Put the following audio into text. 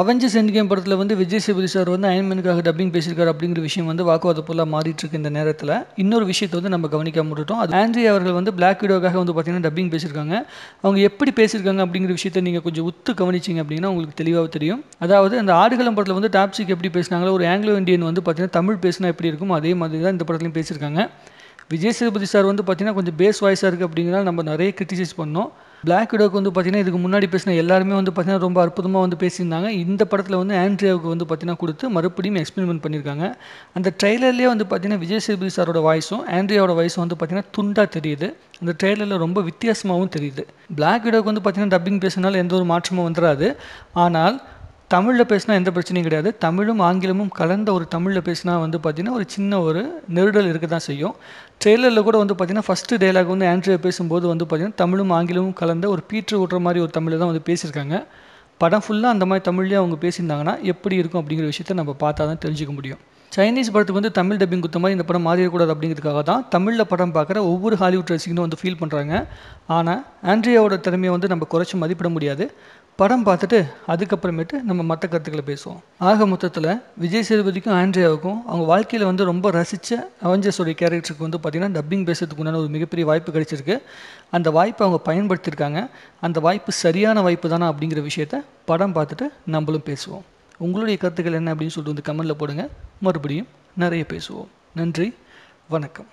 Avengers end game படத்தில் வந்து Vijay சேபதி sir வந்து அயன்மேனுக்காக டப்பிங் பேசியிருக்காரு அப்படிங்கிற விஷயம் வந்து வாக்குவாத பொருளாக மாறிட்டு இருக்கு இந்த நேரத்தில் இன்னொரு விஷயத்தை வந்து நம்ம கவனிக்காம விட்டுட்டோம் அது ஆண்ட்ரி அவர்கள் வந்து பிளாக் வீடியோக்காக வந்து பார்த்தீங்கன்னா டப்பிங் பேசியிருக்காங்க அவங்க எப்படி பேசியிருக்காங்க அப்படிங்கிற விஷயத்தை நீங்கள் கொஞ்சம் உத்து கவனிச்சிங்க அப்படின்னா உங்களுக்கு தெளிவாக தெரியும் அதாவது அந்த ஆடுகளம் படத்தில் வந்து டாப்ஸிக் எப்படி பேசினாங்களோ ஒரு ஆங்கிலோ இந்தியன் வந்து பார்த்தீங்கன்னா தமிழ் பேசினா எப்படி இருக்கும் அதே மாதிரி தான் இந்த படத்துலையும் பேசியிருக்காங்க விஜய் சேதுபதி சார் வந்து பார்த்தீங்கன்னா கொஞ்சம் பேஸ் வாய்ஸாக இருக்குது அப்படிங்கிறத நம்ம நிறைய கிரிட்டிசைஸ் பண்ணோம் பிளாக் விடோக்கு வந்து பார்த்தீங்கன்னா இதுக்கு முன்னாடி பேசின எல்லாருமே வந்து பார்த்தீங்கன்னா ரொம்ப அற்புதமாக வந்து பேசியிருந்தாங்க இந்த படத்தில் வந்து ஆண்ட்ரியாவுக்கு வந்து பார்த்தீங்கன்னா கொடுத்து மறுபடியும் எக்ஸ்பெரிமெண்ட் பண்ணியிருக்காங்க அந்த ட்ரெய்லர்லேயே வந்து பார்த்தீங்கன்னா விஜய் சேபி சாரோட வாய்ஸும் ஆண்ட்ரியாவோட வாய்ஸும் வந்து பார்த்தீங்கன்னா துண்டாக தெரியுது அந்த ட்ரெய்லரில் ரொம்ப வித்தியாசமாகவும் தெரியுது பிளாக் விடோக்கு வந்து பார்த்தீங்கன்னா டப்பிங் பேசினாலும் எந்த ஒரு மாற்றமும் வந்துடாது ஆனால் தமிழில் பேசினா எந்த பிரச்சனையும் கிடையாது தமிழும் ஆங்கிலமும் கலந்த ஒரு தமிழில் பேசினா வந்து பார்த்தீங்கன்னா ஒரு சின்ன ஒரு நெருடல் இருக்க தான் செய்யும் ட்ரெய்லரில் கூட வந்து பார்த்தீங்கன்னா ஃபஸ்ட்டு டைலாக் வந்து ஆண்ட்ரியா பேசும்போது வந்து பார்த்தீங்கன்னா தமிழும் ஆங்கிலமும் கலந்த ஒரு பீற்று ஓட்டுற மாதிரி ஒரு தமிழில் தான் வந்து பேசியிருக்காங்க படம் ஃபுல்லாக அந்த மாதிரி தமிழ்லேயே அவங்க பேசியிருந்தாங்கன்னா எப்படி இருக்கும் அப்படிங்கிற விஷயத்த நம்ம பார்த்தா தான் தெரிஞ்சுக்க முடியும் சைனீஸ் படத்துக்கு வந்து தமிழ் டப்பிங் குத்த மாதிரி இந்த படம் மாறிடக்கூடாது அப்படிங்கிறதுக்காக தான் தமிழில் படம் பார்க்குற ஒவ்வொரு ஹாலிவுட் ரசிகனும் வந்து ஃபீல் பண்ணுறாங்க ஆனால் ஆண்ட்ரியாவோட திறமையை வந்து நம்ம குறைச்சி மதிப்பிட முடியாது படம் பார்த்துட்டு அதுக்கப்புறமேட்டு நம்ம மற்ற கருத்துக்களை பேசுவோம் ஆக மொத்தத்தில் விஜய் சேதுபதிக்கும் ஆண்ட்ரியாவுக்கும் அவங்க வாழ்க்கையில் வந்து ரொம்ப ரசித்த அவெஞ்சர்ஸோடைய கேரக்டருக்கு வந்து பார்த்திங்கன்னா டப்பிங் பேசுறதுக்கு உண்டான ஒரு மிகப்பெரிய வாய்ப்பு கிடைச்சிருக்கு அந்த வாய்ப்பை அவங்க பயன்படுத்தியிருக்காங்க அந்த வாய்ப்பு சரியான வாய்ப்பு தானா அப்படிங்கிற விஷயத்த படம் பார்த்துட்டு நம்மளும் பேசுவோம் உங்களுடைய கருத்துக்கள் என்ன அப்படின்னு சொல்லிட்டு வந்து கமெண்டில் போடுங்க மறுபடியும் நிறைய பேசுவோம் நன்றி வணக்கம்